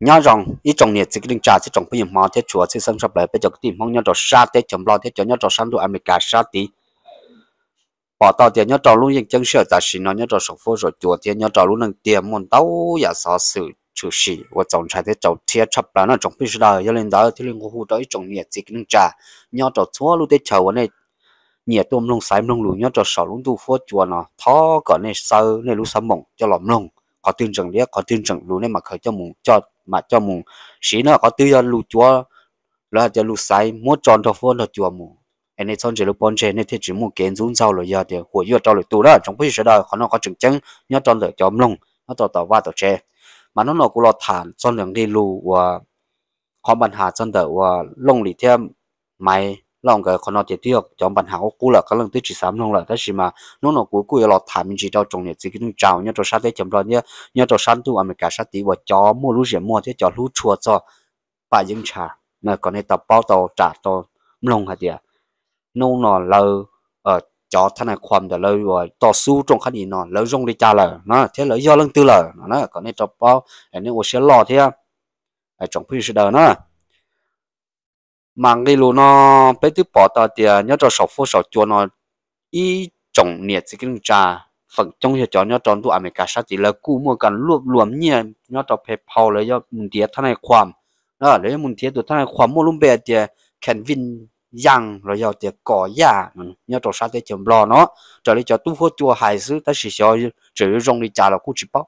nhá rong ít trồng nhiệt chỉ kinh trà chỉ trồng bây giờ mà thế chùa chỉ sân sắp lại bây giờ cái tìm mong nhá trò sa thế chấm lo thế cho nhá trò sang đồ America sa tí bỏ tao tiền nhá trò luôn những chân sửa ta xin nó nhá trò sọc phô rồi chùa tiền nhá trò luôn nâng tiền muốn tao giả sao sự chủ sĩ và trồng trái thế trồng thiệt chập là nó trồng bây giờ đời cho lên đó thì lên khu đó ý trồng nhiệt chỉ kinh trà nhá trò chúa luôn thế chầu này nhiệt tôm lông sải lông lùi nhá trò sọ luôn tu phô chùa nó thó cỡ này sơ này lúc sắm mộng cho lỏm lông có tin rằng đấy có tin rằng luôn này mà khởi cho mùng cho mà cho mù xí nó có tư do lù chúa là cho lù sai mua tròn thọ phô là chúa mù anh ấy chọn chỉ lục bọn anh ấy thế chỉ mua kiến run sau rồi giờ thì hồi giờ cho lục tù đó trong bây giờ đó họ nó có chứng chứng nhớ cho lục chóm lông nó tỏ tỏ va tỏ che, mà nó nó cũng lo thản chọn đường đi lù và họ bàn hà chọn đỡ và lông lì thêm máy lòng cái con nói tiệt tiêu trong bản hảo cũ là cái lần tới chỉ sắm luôn là thế mà nó nó cuối cùng là thả mình chỉ cho trồng nhật chỉ cái trào nhớ cho sát thế chấm rồi nhớ nhớ cho sát tu America sát tí và cho mua lúa gì mua thế cho lúa chua cho bà dân trà mà còn này tập bao tàu trả tàu lòng hạt địa nó nó lâu ở ờ, cho thằng này ความแต่เราว่าต่อสู้ตรงคดีนอนแล้วรงดีจ่าเลยนะเท่าเลยย่อเรื่องตื้อเลยนะก็ในจบเอาอันนี้ว่าเสียหล่อเท่าไอ้จงพี่เสดนะ mà cái lúa nó bé thứ bỏ ta thì nhớ cho sọc phố sọc chua nó ý trọng nhiệt chỉ cái trà phần trong hiệu cho nhớ tụi tụ ảm cả sát chỉ là cú mua cần luộc luộm nhẹ nhớ cho phê phao lấy cho mình tiết thằng này khoảm đó lấy mình tiết tụ thân này khoảm mua luôn bè thì khen vinh giang rồi giờ thì cỏ già nhớ cho sát thì chấm lo nó trở lại cho tụi phố chua hài sứ ta chỉ cho chỉ rong đi trà là cú chỉ bóc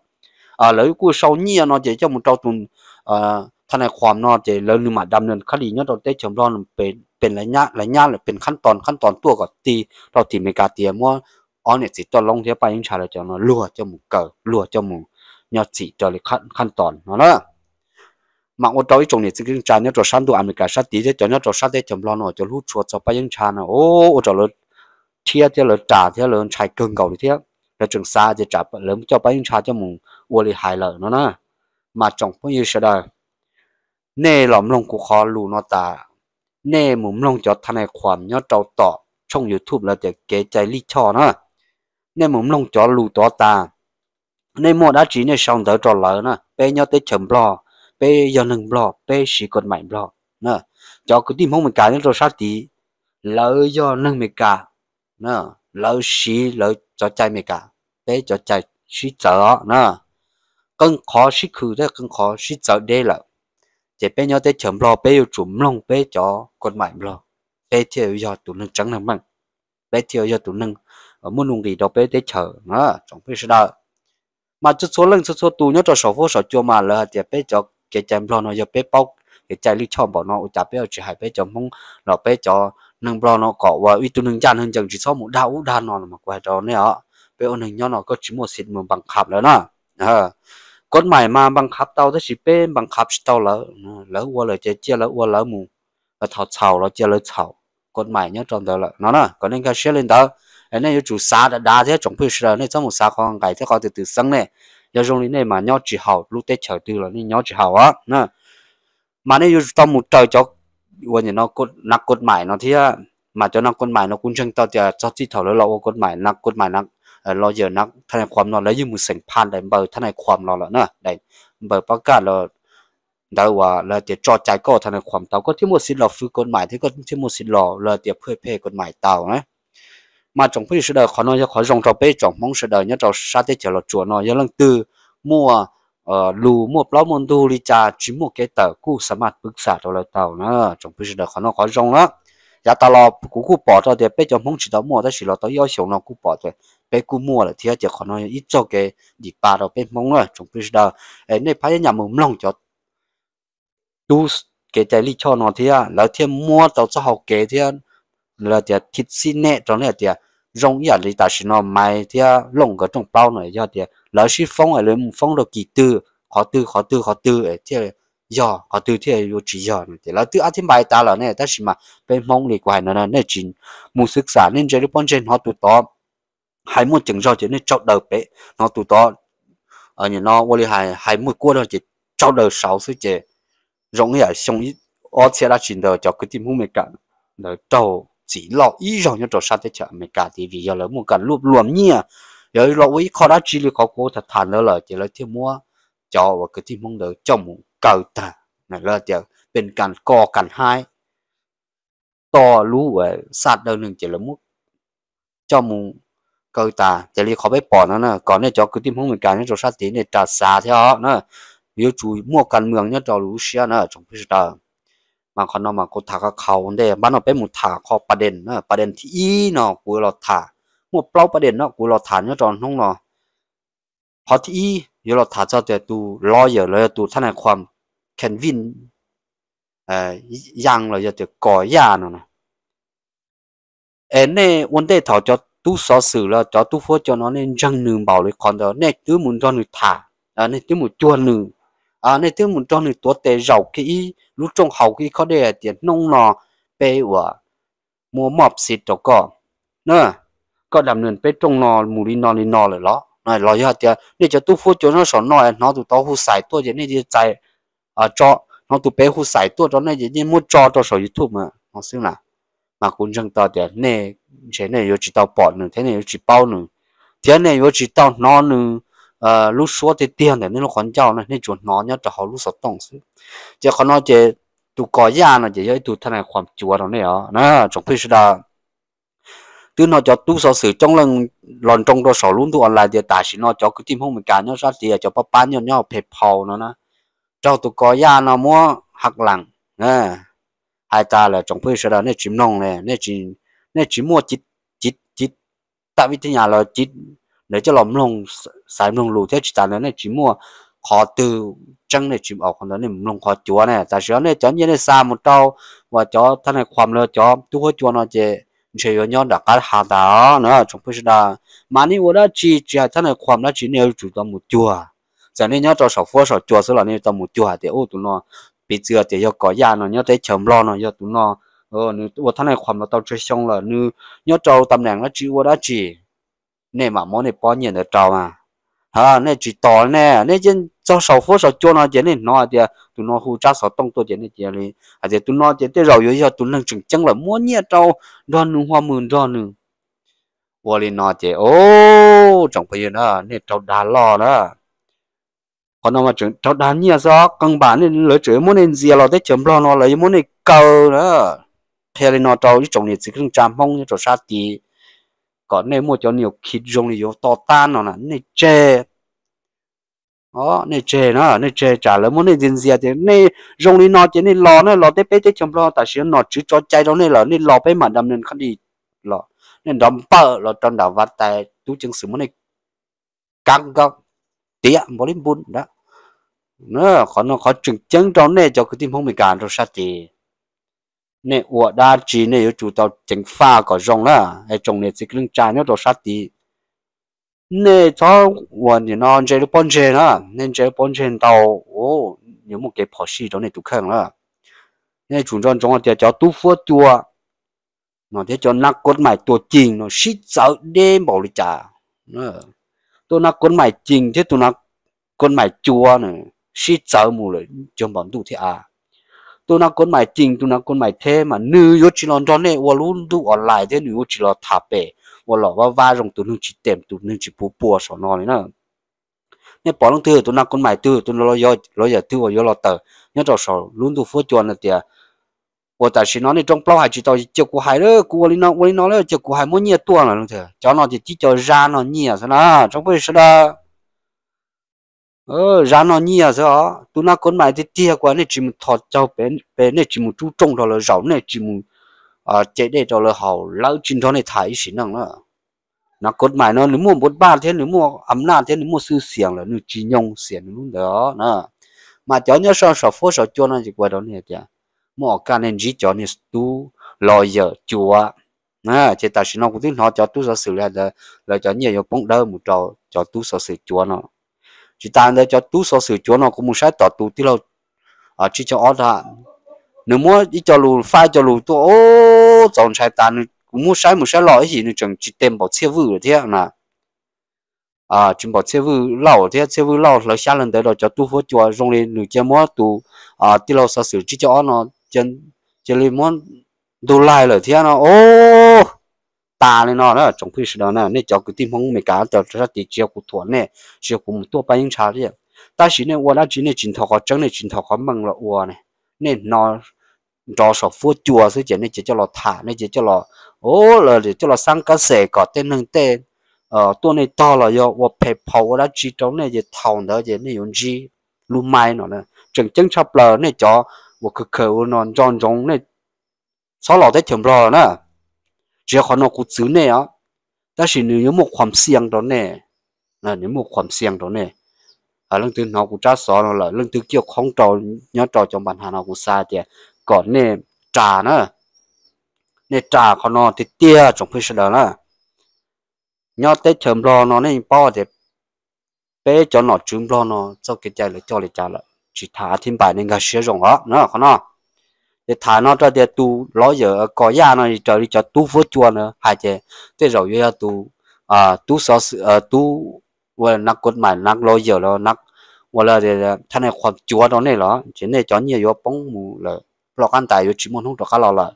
à lấy cú sau nhia nó chỉ cho một trâu tuần à ทนายความนอเจแล้วลืมมาดำเนินคดีย้อนเราได้เชิมร้อนเป็นเป็นระยะระยะหรือเป็นขั้นตอนขั้นตอนตัวก็ตี เราตีเมกาเตียมว่าอ๋อเนี่ยสิตอนลงเทียไปยังชาเราจะนอนรัวจมูกเกิดลัวจมูกยอดสีจอเลยขั้นขั้นตอนเนาะมักว่าอราอีจงเนี่ยจึงจานเนี่ยตัวชั้นตัวอเมริกาชาติจะจอนตัวชาติได้จำลอนเนาะจะรู้ชัวร์จะไปยังชาเนาะโอ้จะเลยเทียเจะเลยจ่าเทียเลยชายเกินเก่าเลยเทียแล้วจึงซาจะจับเริ่มจะไปยังชาจมูกวัวเลยหายเลยเนาะมาจงพวกยืนเสด็จเน่หลอมลงกูขอลูนอตาเน่หมุมลงจอดทนายความยอดเจ้าต่อช่อง YouTube แล้วจะเกใจลิชอนะเน่หมุมลงจอดลูตัวตาเน่หมดอาจีเน่ช่องเดอจอดเลยนะเปยอดเตชมบลอเปยอดหนึ่งบลอเปสีกฎหมายบลอนะจอคือที่มองมันกายนี่เราชาติแล้วยอดหนึ่งเมกานะแล้วสีแล้วจอใจเมกาเปจอใจสีเจอนะ更考试去的更考试走对了。chỉ bé nhau tới chấm lo bé yêu chụm lông bé chó con mãi lo bé chơi do tụi nâng trắng nâng bằng bé chơi do tụi nâng ở muốn nung gì đó bé tới chờ nó chẳng biết sao mà chút số lần chút số tù nhớ cho sổ phố sổ chua mà là chỉ bé chó cái chấm lo nó giờ bé bóc cái chạy lý chọn bỏ nó chả bé ở chỉ hai bé chó mong nó bé chó nâng lo nó có và uy tụi nâng chăn hơn chẳng chỉ số một đau đau nó mà quay đó nữa bé ôn nâng nhau nó có chỉ một xịt một bằng khảm nữa nè ờ con mày mà bằng khắp tao tới bé bằng khắp tao lỡ lỡ qua lời chơi chia lỡ qua lỡ mù và thảo chảo nó chia lỡ chảo con mày nhớ trong đó là nè có nên cái xe lên đó anh ấy chủ xa đã đá thế trong phía sau này trong một xa con cái thế có từ này giờ dùng này mà nhau chỉ hậu lúc tết chờ từ là nên nhau nè mà nên trong một trời cho quên nó cốt nặc cốt mày nó thế mà cho nặc cốt mày nó cũng chân tao thì cho thảo lỡ lậu cốt mày nặc cốt mày nặc เราเยอะนักทนายความนอนแล้วยืมมือเสีงพานได้เบอร์ทนายความเราล้วเนาะได้เบอร์ประกาศเราดาว่าเราเดี๋ยวจอใจก็ทนายความเต่าก็ที่มดสิทธิ์เราฟื้นกฎหมายที่ก็ที่มดสิทธิ์เราเราเดี๋ยวเพื่อเพ่กฎหมายเต่านะมาจงผู้เสดขอนนจะขอจงเราไปจงมองเสดเนี่ยเราชาติเจริญจวนนอยยังลังตือมั่วเอ่อลูมั่วปล้ามันดูริจาจิมั่วเกตเตอร์กู้สามารถปรึกษาเราเราเตานะจงผู้เสดขอนอนขอจงละอยาตลอดกูกูปอดเราเดี๋ยวไปจงมองสิเอามั่วแต่สิเราต้องย่อเสียงเรากูปอดเลย bé cú mua là thiệt chỉ khó nói ít cho cái đi ba đâu bé mong rồi chúng biết giờ ấy này phải nhà mồm lòng cho đủ cái chạy lý cho nó thiệt là thiệt mua tàu cho học cái thì là thiệt thịt xin nè cho nên thiệt rong nhà lý ta xin nó mai à lồng cái trong bao này do thiệt lỡ sĩ phong ở lên phong được kỳ tư khó tư khó tư khó tư ấy thiệt giờ họ từ thế vô chỉ giờ thì là từ ăn thêm bài ta là này ta chỉ mà bên mong thì quay nó là này chỉ muốn sức sản nên chơi được bọn trên họ tụt đó hai mua chừng rau chỉ nên trâu đầu bé nó tụ to ở ờ, nhà nó vô lý hai hai mua cua đó chỉ trâu đầu sáu số chỉ rộng như là xong ít ở xe đã chuyển đầu cho cái tim hú mày cả đầu trâu chỉ lọ ý rồi nhớ trâu sát tới chợ mày cả thì vì giờ là một cái luộc luộc nhia giờ lọ với khó đã chỉ là khó cố thật thà nữa là chỉ là thêm mua cho và cái tim mong cho trong cầu ta này là chỉ bên cạnh co cạnh hai to lú và sát đầu nên chỉ là mua cho mùng กตาจะรีขอไปปอนะนะก่อนเนี่ยจอกือทีมห้องเหมือนกันเนี่ยจอชาติเนี่ยจัดสาเท่ะนะมีจู่มั่วกันเมืองเนี่ยจอรู้เชียนะจงพิจารณามาคนนอกมากูถากเขาเนี่ยบ้านเราไปหมุดถาข้อประเด็นนะประเด็นที่อีนาะกูเราถามั่วเปล่าประเด็นนาะกูเราถานเนี่ยจอห้องเนาะพอที่อีอยู่เราถาเจ้าแต่ตูรออย่าเลยตัวท่านในความแคนวินเอ่ยยังเราจะเจอก่อยาเนาะเอ็นเนี่ยวันเดียวถอดจอ tu sở sử là cho tu phố cho nó nên răng nương bảo lấy con đó nên tứ muốn cho người thả à nên tứ muốn chua nương à nên tứ muốn cho người tuột tệ rầu cái ý lúc trong hậu cái khó đề tiền nông nò bê ủa mua mọp xịt cho con nữa có đầm nền bê trong nò mù đi nò đi nò rồi đó này lo ya tiền nên cho tu phố cho nó sọ nò nó tụ tao hú xài tôi vậy nên đi chạy à cho nó tụ bê hú xài tôi cho nên vậy nên mua cho cho sọ youtube mà nó xem nào mà cũng chẳng tao thì nè thế này yo chỉ tao bỏ nữa thế này yo chỉ bao nữa thế này yo chỉ tao nó nữa ờ lúc số thì tiền này nên nó khoản giao này nên chuẩn nó nhớ cho họ lúc sáu đồng chứ chứ còn nó chỉ tụ có giá nó chỉ tụ thằng này khoản chúa đó này ó nó trong khi là từ nó cho tu sau sự trong lần lần trong đó sáu luôn tu online giờ, tại sự nó cho cái tim không mình cả nhau sao thì cho ba ba nhau nhau phê phào nó nó cho tụ có giá nó mua hạt lằng nè hai ta là trồng phơi sơ đó nên chìm nông này nên chìm nên chìm mua chít chít chít, tại vì thế nhà là chít, để cho lòng lông xài lông lù thế chỉ ta nên chìm mua khó từ chân này chỉ ở còn nên lông khó chúa này tại sao này cho như này xa một tàu và cho thằng này ความ lơ cho tu hết chúa nó chơi chơi với nhau đã cả hàng đó nữa trồng phơi sơ đó mà nếu đó chỉ chỉ thằng này ความ đó chỉ nếu chủ tâm một chúa giờ nên nhớ cho sổ phố sổ chúa số là nên tâm một chúa thì ô tụi nó bị chưa thì do có già nó nhớ thấy chồng lo nó do tụi nó ờ nữ ô thằng này khoảng nó tao chơi xong là nữ nhớ trâu tầm nàng nó chỉ ô đã chỉ nè mà món này bao nhiêu được trâu mà ha nè chỉ to nè nè trên cho sầu phố sầu chua nó chỉ nè nó à thì tụi nó hú chắc sầu tông tôi chỉ nè chỉ này à thì tụi nó chỉ tới rồi giờ tụi nó chừng chăng là muốn nhiêu trâu đo nụ hoa mừng đo nụ ô lên nó chỉ ô chẳng phải gì nữa nè trâu đá lo đó còn nó mà chúng cháu đàn nhà do căn bản nên lỡ chữ muốn nên dìa là để chấm lo nó lấy muốn nên cầu đó thế nên nó cháu trồng này chỉ cần chạm mong cho sát tì, còn nên mua cho nhiều khí dùng thì yếu to tan nó là nên che, đó nên che nó nên che trả lời muốn nên dìa gì thì nên dùng thì nó chỉ nên lo nó lo để bé để chấm lo tại sao nó chữ cho chạy đó nên là nên lo bé mà đâm nên không đi lo nên đâm bờ lo trong đảo vắt tay tú chứng sự muốn nên căng góc tiếc bỏ lên bún đó nó có nó có chừng chân trong này cho cái tim không bị cản rồi sát gì nè ủa đa chỉ nè yếu chủ tàu chính pha có rong là hay trong nè chỉ cần trái nó rồi sát gì nè cho ủa thì nó chơi được bón chơi đó nên chơi bón chơi tàu ô nếu một cái phò xì đó này tụ khăng là nè chủ trong trong là cho tu phu chùa nó thế cho nắc cốt mày tổ trình nó xít sợ đêm bảo lịch trả nó tôi nó cuốn mày chính chứ tôi nó cuốn mày chua này xí chở mù rồi trong bọn tụ thế à tôi nó cuốn mày chính tôi nó cuốn mày thế mà nữ yếu chỉ lon cho nên và luôn tụ ở lại thế nữ yếu chỉ lo thả bể và lọ vào va rồng tụ nữ chỉ tèm tụ nữ chỉ bù bùa sọ nó này nè nên bỏ lông tư tôi nó cuốn mày tư tôi nó lo do lo giờ tư và do lo tờ nhớ trò sọ luôn tụ phô chuồn là tiệt 我但是那那种包还知道结果还了，过里那我里那了结果还没捏多了，那头，叫那就只叫热闹捏是啦，怎么回事啦？ờ ra nó nhia đó tụi nó con mày thì tia quá nên chỉ một thọt cho bé bé nên chỉ chú trông đó là rau nên chỉ à chế đây đó là lão chín đó này thái xí năng là nó con mày nó nếu mua ba thế nếu mua ấm na thế nếu mua sư xiềng là nếu chỉ nhông xiềng luôn đó nè mà cháu nhớ sao sao phố sao cho nó chỉ qua đó này kìa mỏ can nên chỉ cho nên tu lo giờ chùa à chỉ ta xin nó cũng tin họ cho tu sở sự là là cho nhiều nhiều bóng đơ một trò cho tu sở sự chùa nó chỉ ta để cho tu sở sự chùa nó cũng muốn sai tỏ tu tí lâu à ờ, chỉ cho ót đó nếu muốn chỉ cho lù phai cho lù tu ô chọn sai ta cũng muốn sai muốn sai lỗi gì nữa chẳng chỉ tìm bảo xe vư thế nào à ờ, chúng bảo chế vu lão thế chế vu lão là xa lần tới đó cho tu phật chùa rong lên nửa chế mua tu à ờ, tiêu lão sở sửa chỉ cho nó chân chân li muốn đồ lại là thiên nó ô ta này nó đó trong khi đó nè nên cháu cứ tìm không mấy cá cháu ra thì chiều của thuần nè chiều của một tua bánh trà đi ta chỉ nên qua đó chỉ nên chỉnh thọ khó chân này chỉnh thọ khó mừng là ua này nên nó đó sọ phua chùa sẽ chỉ nên chỉ cho nó thả nên chỉ cho nó ô là để cho nó sang cái sẻ có tên nâng tên ờ tua này to là do qua phải phầu đó chỉ trong này chỉ thầu đó chỉ nên dùng gì lu mai nó nè chẳng chẳng chập lờ này cho 我可口那张张那，啥老在听不了呢？只要看那股子呢啊，但是你有没ความเสี่ยงตอนนี้นะ你有没ความเสี่ยงตอนนี้อ่าเรื่องตัวเรากูจ้าสอนเราเรื่องตัวเกี่ยวข้องต่อเนื้อต่อจังหวัดหาเรากูซาเดียก่อนเนี่ยจ่านะเนี่ยจ่าเขานอนติดเตี้ยจงพิเศษนะเนื้อเต้เฉิมรอนอนในป้อเดียเป๊ะจนหนอจุ่มรอนอนเจ้าเกิจใจเลยเจ้าเลยจ่าละ chỉ thả thêm bài nên cái sử dụng đó nó không nó để thả nó cho để tu ló giờ có nhà nó trở đi cho tu phước chua nữa hai chế thế rồi giờ tu à tu sợ à tu và nắc cốt mày nắc ló giờ nó nắc và là để thằng này khoản chua đó này đó chỉ này cho nhiều vô bông mù là lo căn tài vô chỉ muốn không được cả lo là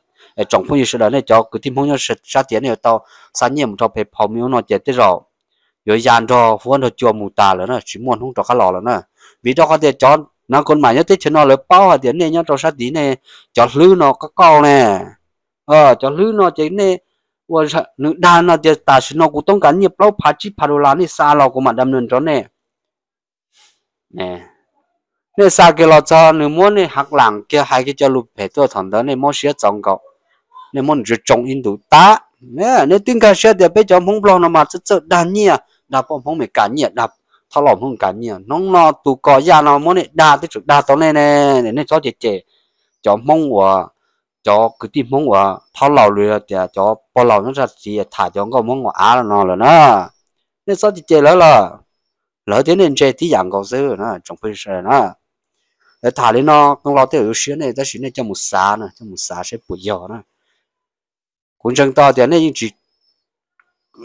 trong phong như sự đó này cho cứ tìm phong như sự sát tiền này tao sáng nhiều một trò phải phòng miếu nó chết thế rồi rồi dàn cho phong nó chua mù tà là nó chỉ muốn không được cả lo là nó vì cho có thể cho nó còn mà nhất thế cho nó lấy bao hà tiền này nhá trong sát tí này cho lư nó có câu nè ờ cho lư nó chỉ này và nữ đàn nó thì ta xin nó cũng tông cảnh nhiều lâu phá chi phá đồ lá này xa lò của mặt đâm lên cho nè nè nè xa cái lò cho nữ muốn này hạc làng kia hai cái cho lụp phải tôi thằng đó này muốn sửa trồng cậu nè muốn rửa trồng in đủ tá nè nè tiếng ca sửa thì bây giờ không lo nó mà chất chất đàn nhỉ đạp ông không mày cả nhỉ đạp thao lỏng không cả nhiều nóng nó tụ cò ra nó muốn đa tích trực đa tao nè nè nè cho chè chè cho mong của cho cứ tìm mong của thao lỏng rồi thì cho bỏ lỏng nó ra gì thả cho con mong của á là nó là nè nên sao chè chè lỡ là lỡ thế nên trẻ tí dạng cầu sư nó trong phim sờ nó để thả lên nó con lo tiêu xíu này tới xíu này cho một xá nè cho một xá sẽ bụi dò nè cũng chẳng to thì này chỉ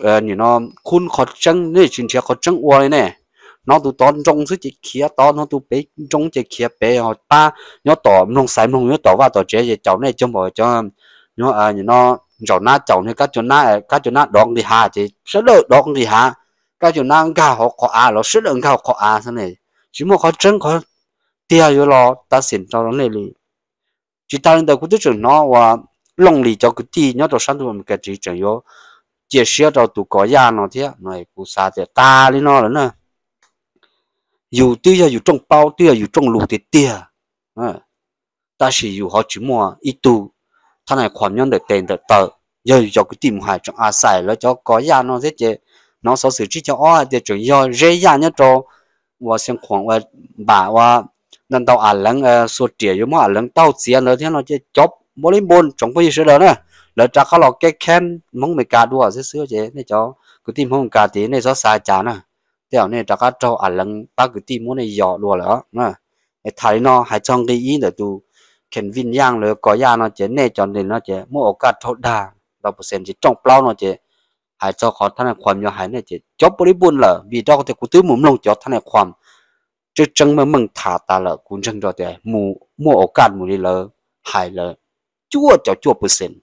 ờ nó khôn khó chẳng nên chuyện chia khó chẳng uo này nó tụ tón trong suốt chỉ kia to nó tụ bé trong chỉ kia bé họ ta nhớ tỏ nông sản nông nhớ tỏ và tỏ chế gì cháu này cho mọi cho nhớ à như nó cháu na cháu này các chỗ na các chỗ na đón đi hà thì rất là đón đi hà các chỗ na cả họ có à nó rất là cả họ à thế này chỉ một khó trứng khó tia rồi lo ta xin cho nó này liền chỉ ta lên đầu cũng tưởng nó và lòng lì cho cái tí nhớ tỏ sáng tụ mình cái chỉ chẳng yếu chỉ sửa cho tụi có nhà nó thế này cũng sao thế, ta lên nó rồi nữa dù tiêu giờ dù trong bao tiêu giờ dù trong lù thì tia à ta chỉ dù họ chỉ mua ít tu thằng này khoản nhân để tiền được tờ giờ cho cái tìm hải trong à xài là cho có nhà nó thế chứ nó số xử chỉ cho ó thì chuẩn do dễ nhà nhất cho và xem khoản và bà và nên ờ, tao à lắng số tiền giống mà lắng tao tiền nữa thế nó chứ chốt, mỗi lên bồn trong cái gì sửa đó nữa lỡ trả khó lọc cái khen mong mày cả đùa sẽ sửa chứ này cho cái tìm không cả tí này do xài chán à เดี๋ยวเนี่ยจะก็ดจ้าอัลังปกติมุ่งในยอดรัวแล้วนะไอ้ไทยเนาะหายจองกี้อีเดี๋ยวดูเข็นวินย่างเลยก่อย่างเนาะเจ๊เน่จอนเดินเนาะเจ๊มื่อโอกาสทดด่า้เราเปอร์เซ็นต์จะจ้องเปล่าเนาะเจ๊หายจ้าขอท่านความยอหายเนี่ยเจ๊จบบริบูรณ์เลยวีดอกแต่กูตื้อหมุนลงจอดท่านในความจะจังมันมึงถาตาเลยกูจังจอแต่หมู่มื่อโอกาสมู่นี่เลยหายเลย จั่วเจ้าจั่วเปอร์เซ็นต์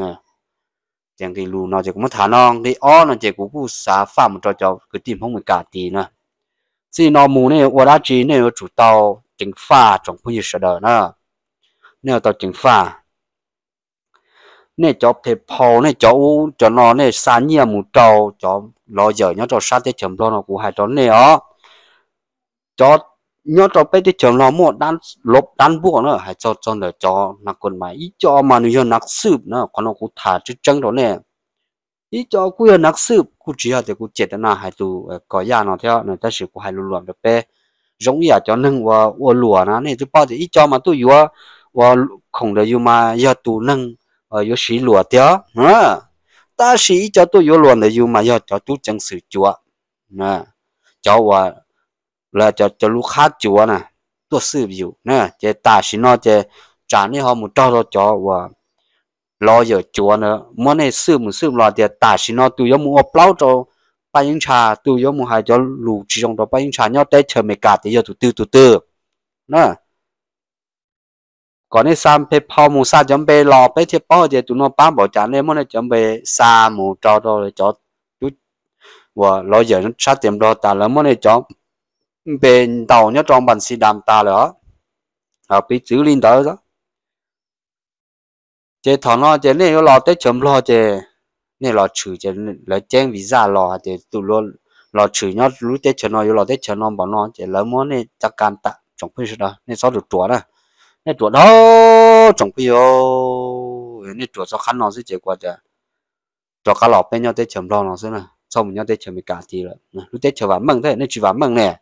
นะ chẳng cái lù nó chỉ có một thả non cái o nó chỉ có cú xả pha một trò trò cái tìm không một cả tí nữa chỉ nó mù này ở đã chỉ này ở chủ tàu chính pha trong khu vực sở đời nữa nếu tàu chính pha, nè cho thể phò nè cho u cho nó nè xa nhia mù trâu cho lo giờ nhớ cho sát thế chấm lo nó cũng hay cho nè ó cho nhớ cho bé thì chồng nó mua đan lốp đan buộc nữa hay cho cho nó cho nó còn mà ít cho mà nó nạc sụp nữa còn nó cũng thả chứ chân đó nè ít cho cũng nặc sụp cũng chỉ là để cũng chết là hay tụ có nhà nó theo nó ta chỉ cũng hay luôn được bé giống như cho nâng và và lúa nó này tụi bao thì ít cho mà tôi vừa và không được dù mà giờ tụ nâng và giờ xí lúa theo nữa ta xí cho tôi vừa luôn để dù mà giờ cho tụi chân sự chúa nè cháu và là cho cho lúc khác chủ à nè tôi sử dụng nè ta xin nó chế trả nên họ muốn cho cho và lo giờ chủ nữa muốn này sử muốn lo thì ta xin nó tôi giống muốn ốp lâu cho ba những trà tôi giống muốn hai cho lù chỉ trong đó ba trà nhau té chờ mày cả thì giờ tụi tư tụi tư còn cái sam pe pao sa chấm pe lò pe chế tụi nó bán bỏ trả nên muốn này chấm pe sa mu cho cho chú và lo giờ nó sát tiệm đó ta là muốn này chọn bên đầu nhớ trong bản xì đàm ta nữa à bị chữ linh đó đó chế thằng nó chế này lo tới chấm lo chế này lo chữ chế là chén visa lo chế tụ lo lo chữ nhớ lũ tới chấm nó lo tới chấm nó bảo nó chế lỡ món này chắc can ta chẳng phía đó này sao được chuột đó này chuột đó trong phía này chuột sao khăn nó sẽ chế qua chả cho cá lọp bên nhau tới chấm lo nó sẽ nè mình nhau tới chấm bị cả thì rồi lũ tới chấm ván mừng thế này chỉ ván mừng nè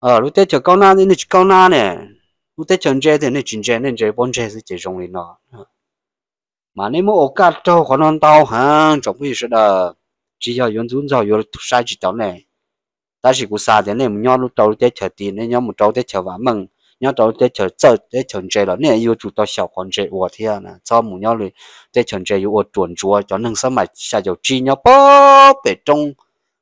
ờ lúc tết chờ câu na thì nó câu na nè lúc tết chờ chơi thì nó chuyển chơi nên chơi bốn chơi sẽ chơi rong lên nó mà nếu mà ốc cá trâu còn non tàu ha trong cái sự đó chỉ cho yon dún rồi sai chỉ tàu này ta chỉ có sai thế này nhau lúc đầu tết chờ nhau một đầu tết chờ nhau đầu tết chờ chờ tết chờ chơi đó chủ tao 小 còn chơi ủa thiên à cho mình nhau rồi tết chờ chơi yêu ủa chuẩn cho nên sao mà sao cho nhau bó bể trong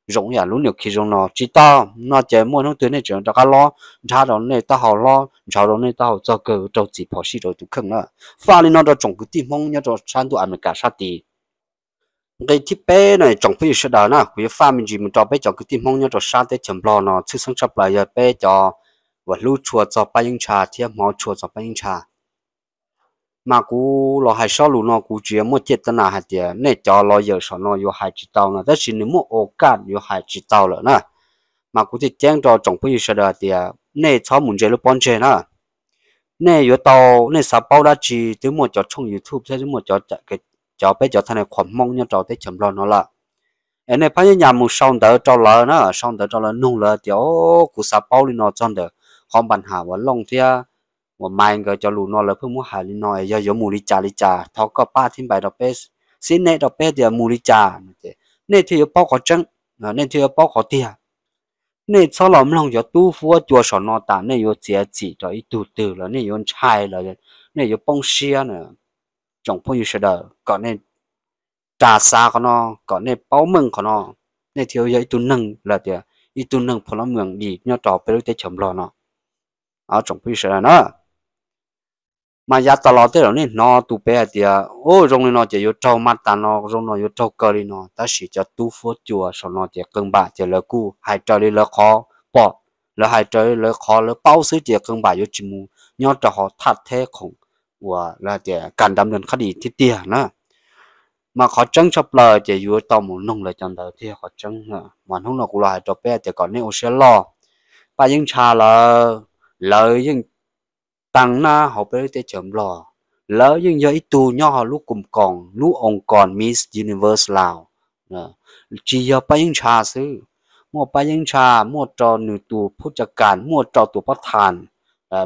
rộng nhà lúc nhiều khi rộng nó chỉ ta nó chỉ mua nó tuyến này chuyện ta cả lo cha đó này ta hào lo cha đó này ta hào cho cơ cho chỉ bỏ xí rồi tụi khẩn nữa pha lên nó cho trồng cái tim mong nhớ cho sản tụi anh cả sát tì cái thiết bé này trồng phải gì đó nè quý pha mình gì mình cho bé trồng cái tim mong nhớ cho san tới chấm lo nó chứ sáng chập lại giờ bé cho và lưu chùa cho ba những trà thì mỏ chùa cho ba những trà mà cú lo hai sáu lù nó cú chia mua chết tân là hai tiền nè cho lo giờ sáu nó yêu hai chỉ tàu nè tất nhiên nếu mua ô cát vô hai chỉ tàu rồi nè mà cú thì chén cho trồng quỹ sáu đời tiền nè cháu muốn chơi lúc bón chơi nè nè vô tàu nè sáu bao đã chỉ từ một cho trong youtube sẽ từ một cho cái cho bé cho thằng này khoản mong nhau cho tới chấm lo nó là em này phải nhà một xong đỡ cho lỡ nè xong đỡ cho lỡ nung lỡ tiểu cú sáu bao đi nó chọn được, không bàn hà và long thiệt. ว่าไม่ก็จะรู้นอเลยเพิ่มมหาลิน้อยยอยมูริจาริจาทอก็ป้าทิ้งไปดอกเป๊สสิเนตดอกเป๊สเดียวมูริจาเนี่ยเที่ยวปอกขอจังเนี่ยเที่ยวปอกขอเตียเนี่ยชอบหลอมลองอยูตู้ฟัวจัวสอนอตาเนี่ยโยเจียจีต่ออีตู่ตือนแล้วเนี่ยโยนชายเลยเนี่ยโยป้องเชียเนี่ยจงพูอยู่เสมอก่อนเนี่ยตาซาเขาเนาะก่อนเนี่ยเป้าเมืองเขานาเนี่ยเที่ยวอยู่อีตูหนึ่งแล้วเดียอีตูหนึ่งพลเมืองดีเนี่ยต่อไปเรื่จะฉลองเนาะเอาจงพูอยู่เสมอเนาะมายาตลอดเท่านี้นอตูเปียเดียโอ้รงนี้นอจะอยู่เจ้ามาตานอรงนออยู่เจ้าเกลีนอแต่สิจะตูฟูจัวสนอจะเก่งบาจะเลกูหายใจเลยคอปอดแล้วหายใจเลยคอแล้วเป้าซื้อเจียเกงบาอยู่จมูกย้อนจะหอทัดเท้ของว่าแล้วจะการดำเนินคดีที่เตียนะมาขอจังชอบเลยจะอยู่ต่อหมุนนงเลยจังเดียที่ขอจังอ่ะมันห้องนอกูลายตัวเปียจะก่อนนี่โอเชียนรอไปย่งชาเลยเลยย่ง tăng na họ bê tê chấm lò lỡ nhưng giờ ít tu nhỏ họ lúc cùng còn lúc ông còn Miss Universe Lào chỉ giờ bay những trà sư mua bay những trà mua cho nữ tu phụ trách cản mua cho tu phát thàn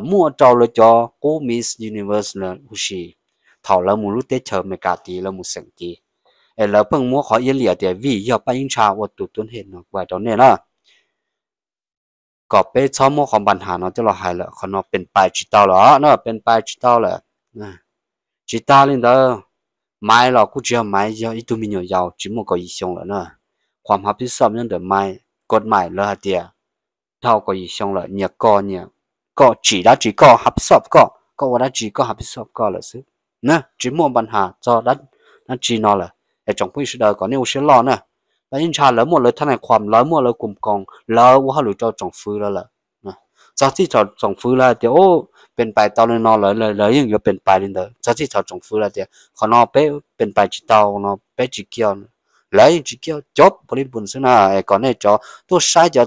mua cho lời cho cô Miss Universe là ushi thảo là một lúc tê chấm mày cả tí là một sảnh tí เออแล้วเพิ่งมัวขอเยี่ยเหลี่ยเดี๋ยววีอย่าไปยิ่งชาวัดตุตุนเห็นว่าตอนนี้นะก็ไปช่อมของปัญหาเนาะที่เราหายละเขาเนาะเป็นไปจิตาละเนาะเป็นไปจิตาละนะจิตาเลยเด้อไม่เรากูจะไม่ยาอีตัวมีเนาะยาวจิมก็ยิ่งละเนาะความฮับที่ซ้ำนั่นเด้อไม่กฎหมายละเดียเท่าก็ยิ่งละเนี่ยก็เนี่ยก็จีละจีก็ฮับซ้ำก็ก็ว่าละจีก็ฮับซ้ำก็ละซึ่งนะจิมปัญหาจอดันนั่นจีเนาะละไอ้จงพูดสุดเด้อก็เนี่ยอุเชลล์เนาะ là những cha lớn một lời thằng lớn một lời cùng còn lỡ quá lựa cho trọng phứ là là sau khi cho trọng phứ là thì ô bên bài tao nên nó lỡ lỡ lỡ những cái bên bài đến đó sau khi cho trọng phứ là thì họ nó bé bên bài chỉ tao nó bé chỉ kia lỡ những chỉ kia chốt bọn đi buồn xưa nào còn này cho tôi sai cho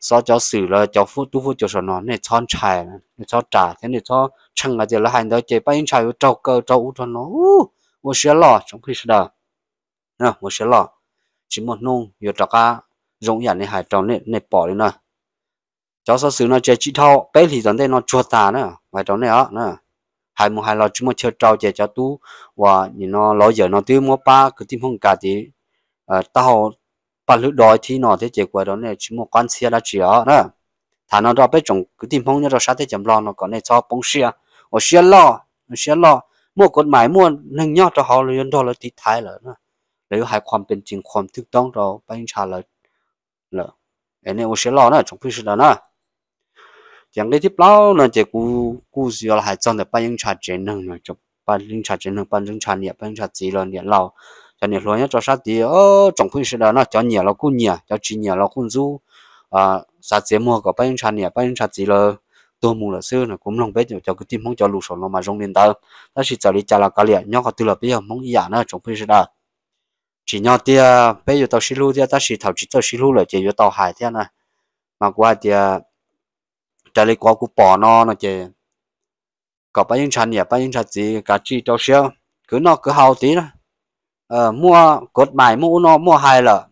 sao cho xử là cho phu, tu phu cho sổ nó này chọn chài này cho trả thế này chọn chăng là gì là hành đó chế bao nhiêu chài cho cơ cho u cho nó ô một số lọ trong khi đó nè một số lọ chỉ một nung yo ta ka rong ya ne hai trong ne ne bỏ đi nè cháu sơ xứ nó chơi chỉ thâu bé thì tận đây nó chua tà nữa ngoài trong này á nữa hai một hai lo chúng mà chơi trâu chơi cho tú và như nó lo giờ nó tiêu mua ba cứ tìm không cả thì ờ, tao ba lứa đói thì nó thế chơi qua đó này chúng một con xe là chỉ á nữa thà nó đó bé chồng cứ tìm không nhớ đó sát thế chậm lo nó còn này cho bông xe ở xe lo ở xe lo mua cột mãi mua nâng nhau cho họ luôn đó là thịt thái là nữa แล้วหาความเป็นจริงความถูกต้องเราไปชาเลยเนอะเอ็นเอโอเชียนรอนะจงพิสูจน์นะ อย่างนี้ที่เปล่าเนี่ยจะกูกูสิเราหายจังแต่ไปยังชาเจนนึงเนี่ยจะไปยังชาเจนนึงไปยังชาเนี่ยไปยังชาจีเราเนี่ยเราจะเนี่ยเราเนี่ยจะชาดีเออจงพิสูจน์นะจะเนี่ยเราคุ้นเนี่ยจะจีเนี่ยเราคุ้นซูอ่าสาเจียมัวก็ไปยังชาเนี่ยไปยังชาจีเลยตัวมู là xưa là cũng lòng bé cho cái tim không cho lù sổ nó mà rong lên tao ta chỉ cho đi trả là cái liệt nhau có từ là bây giờ mong ý nó chống phê ra chỉ nhau thì bây giờ tao xí lưu thì ta chỉ thầu chỉ tao xí lưu là chỉ cho tao hải thế này mà qua thì trả lời qua cũng bỏ nó nó chỉ có bao nhiêu chân nhỉ bao nhiêu chân gì cả chỉ tao xí cứ nó cứ hao tí đó ờ, mua cột mài mua nó mua hai là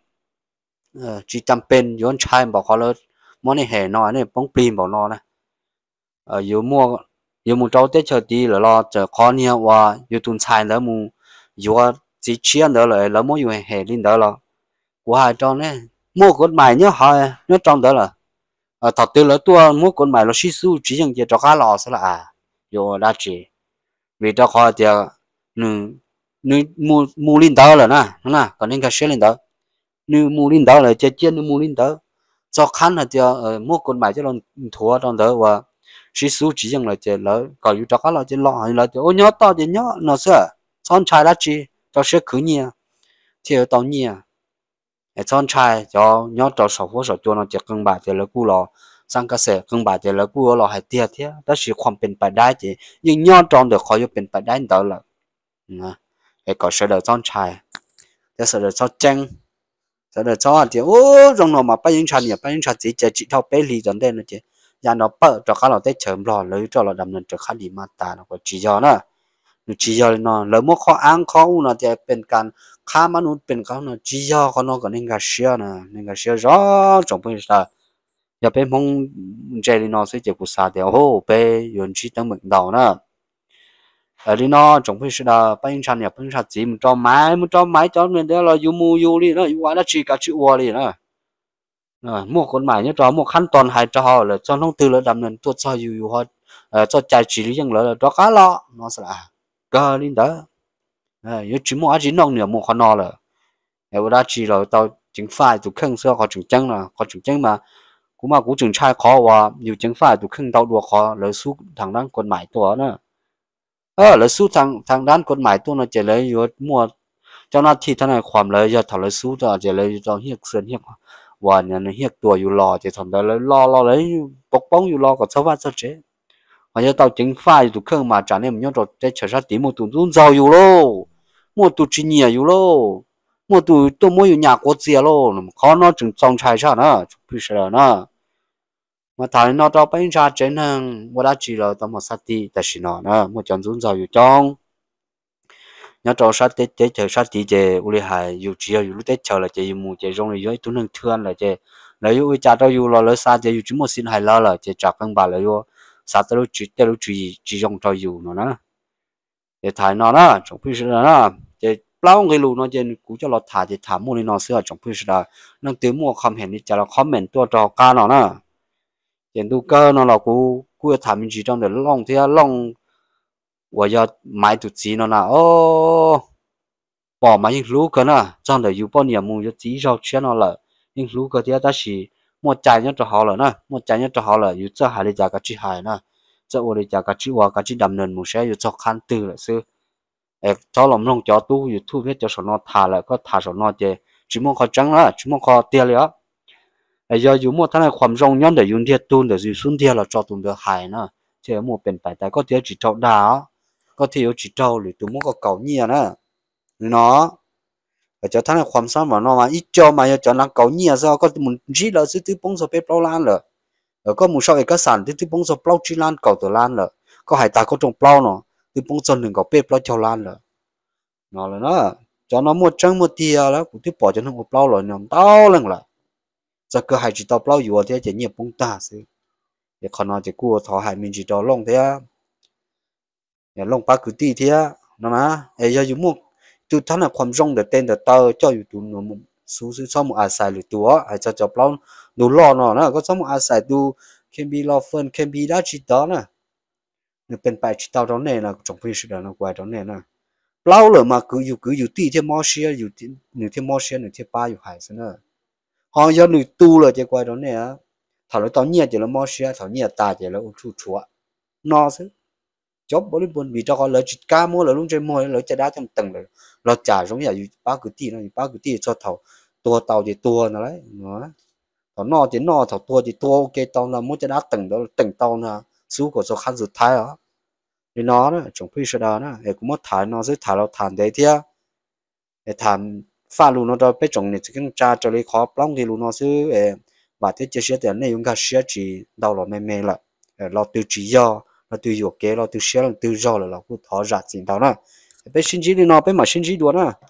ờ, chỉ trăm bên vốn chai bảo khó lớn mua này hè nó này bóng pin bảo nó này ờ, yếu mua yếu mua trâu tết chờ tí là lo chờ khó nhiều và yếu tuần chai nữa mua yếu chỉ chia đó là là mỗi người hệ linh đó là của hai trong này mua con mày nhớ hai nhớ trong đó là à ờ, thật tư là tua mua con mày là suy su chỉ những cái cho cá lò sẽ là à rồi đã chỉ vì cho khó thì nữ nữ mua mua linh đó là na na còn những cái xe linh đó nữ mua linh đó là chơi chơi nữ mua linh đó cho khăn là cho mua con mày cho nó thua trong đó và suy số chỉ những là chơi lỡ còn yêu cho cá lò chơi lò hay là chơi ô nhớ to chơi nhớ nó sẽ son chai đã chỉ tao sẽ cứ nhia thì ở tao nhia ở trong trai cho nhớ cho sầu phố sầu chua nó chỉ cần bà thì là cú lò sang cái xe cần bà thì là cú lo hay tiệt thế đó là khoảng bên bài đái chứ, nhưng nhớ trong được khỏi bên bài đái đó là cái có sợ đầu trong trai cái sợ đầu cho chăng sợ đầu cho thì ô trong nó mà bây giờ trai nhỉ bây giờ trai chỉ chỉ chỉ thao bé lì dần đây nữa chứ nhà nó bự cho các nó tới chấm lo, lấy cho nó đầm lên cho khá lì mà ta nó có chỉ do nữa นูจียอเลยนอนแล้วเมื่อเขาอ้างเขาเนาะจะเป็นการฆ่ามนุษย์เป็นเขาเนาะจียอเขาเนาะก็เน่งกาเชียนะเน่งกาเชียร้อจงเป็นละอย่าเป็นมองเจลีนอนซึ่งจะกุศลเดียวโอ้ไปยนชีตั้งเหมือนเดานะเออลีนอนจงเป็นละไปยังชันอย่าเป็นชัดจีมันจอมไม้มันจอมไม้จอมเนี่ยเดี๋ยวเราอยู่มูอยู่ลีเนาะอยู่วันละจีกับจีวัวลีเนาะ một con mãi nhớ đó một khăn toàn hai trò là cho nông tư là đầm nên tuột cho dù dù họ cho chạy chỉ lý rằng là đó cá lọ nó sẽ là đó linh đó à nếu chỉ muốn ăn chỉ nông nữa muốn khó no là nếu đã chỉ rồi tao chính phải tụ khăn sơ có chứng chân là có chứng chân mà cũng mà cũng chứng trai khó và nhiều chứng phải tụ khăn tao đùa khó lỡ su thằng đang còn mãi tuổi nữa ờ lỡ su thằng thằng đang còn mãi tuổi nó chỉ lấy vừa mua cho nó thì thằng này khoảng lấy giờ thằng lấy su cho chỉ lấy cho hiếc sơn hiếc và nhà nó hiếc tuổi vừa lo thì thằng đó lấy lo lo lấy bốc bóng vừa lo có sáu vạn sáu chế mà giờ tao chính phải tụ khương mà trả nên mình cho để chờ sát tí một tụ run giàu yêu một tụ chỉ nhiều yêu một tụ tôi mỗi nhà quốc gia lô khó nó chừng trong trái sao nữa bị sợ nữa mà thằng nó tao bên ra trên hàng mà đã chỉ là tao mà sát tí tại sao nó nữa một trận run cho sát tết tết chờ sát tí chè u lê hải yêu chỉ yêu lúc tết chờ là chè mù chè rong là yêu tụ thương là chè là yêu cha tao yêu lo lỡ xa chè yêu chúng một xin hài lo là chè chặt căng bà là yêu sa tê lu chú tê lu chú chỉ dùng cho dù nó nè để thải nó nè trong phía sau nè để lao người lu nó trên cú cho nó thả thì thả mua nên nó sửa trong phía sau nó tiếng mua hiện đi, trả nó comment tua trò ca nó nè trên tu cơ nó là cú cú thả mình chỉ trong để long thì long và do máy tụt chỉ nó là ô bỏ máy những lú cơ nè trong để dù bao nhiêu mua cho chỉ rau chén nó là những lú cơ thì ta chỉ một trái nhá cho họ rồi na một trái nhá cho họ rồi yêu cho hai đi giá cả chỉ hai na, cho ô đi giá cả chỉ hoa cả chỉ đầm nền một xe yêu cho khăn từ là xưa ê cho lòng lòng cho tu yêu thu biết cho sổ nó thả lại có thả sổ nó chơi chỉ muốn khó trắng là chỉ muốn khó tiền là, ê giờ yêu mua thằng rong nhon để dùng thiệt tuôn để dùng xuống tiền là cho tuôn được hai nè chơi mua bền phải tại có thể chỉ trâu đá có thể chỉ trâu thì tụi muốn có cầu nhiều na, nó cho thằng ความซ้อนว่าน้องมาอีจอมาจะนังเกาเนี่ยซะก็มันจีแล้วซื้อตื้อปงสเปปล้านเลยแล้วก็มูชอบเอกสารตื้อตื้อปงสเปล่าจีล้านเก่าตัวล้านเลยก็หายตาก็จงเปล่าเนาะตื้อปงจนหนึ่งเก่าเป๊ะเปล่าเท่าล้านเลยเนาะเลยเนาะจอน้องหมดจังหมดเดียแล้วกูที่ปอจนหนึ่งเปล่าเลยเนี่ยเต้าเลยล่ะจะก็หายจีเต้าเปล่าอยู่ที่จะเงียบปงตาซื้อเดี๋ยวขอนอนจะกู้ทอหายมินจีเต้าลงเถอะอย่าลงปลาคือตีเถอะนะนะเอ้ยอยู่มุก tu thằng là ความร้องเดเต้นเดเตอร์เจ้าอยู่ตัวหนุ่มสูสูชอบมึงอาศัยหรือตัวอาจจะจับเราดูรอเนาะนะก็ชอบมึงอาศัยดู can be law firm can be ได้จิตต่อนะเนี่ยเป็นไปจิตต่อตอนนี้นะจงพิสูจน์นะกว่าตอนนี้นะเราเลยมาคืออยู่คืออยู่ที่ที่มอเชียอยู่ที่หนึ่งที่มอเชียหนึ่งที่ป้าอยู่หายซะเนอะหอยอหนึ่งตู้เลยจะกว่าตอนนี้นะถ้าเราตอนเนี้ยจะเรามอเชียถ้าเนี้ยตาจะเราอุทุชัวนอซึ่ง chốt bố lên buồn vì cho họ lợi chụt ca mua lợi luôn chơi mua lợi chơi đá trong tầng lợi lo trả giống như ba cứ tì nó ba cứ tì cho thầu tua tàu thì tua nó đấy nó thầu no thì no thầu tua thì tua ok tàu là muốn chơi đá tầng đó tầng tàu là số của số khăn rụt thái đó thì nó đó chúng phi sẽ đó nó cũng mất thái nó sẽ thái nó thàn đấy thia để thàn pha luôn nó cho bé chồng này chỉ cần cha cho lấy khó plong thì luôn nó để và thế chia sẻ tiền này chúng ta sẽ chỉ đau lòng mềm mềm là lo tiêu chí do là từ dục kế là từ xe là từ giò là là cứ thọ rạt gì tao nè bên sinh chỉ đi nó bên mà sinh chỉ đuổi nè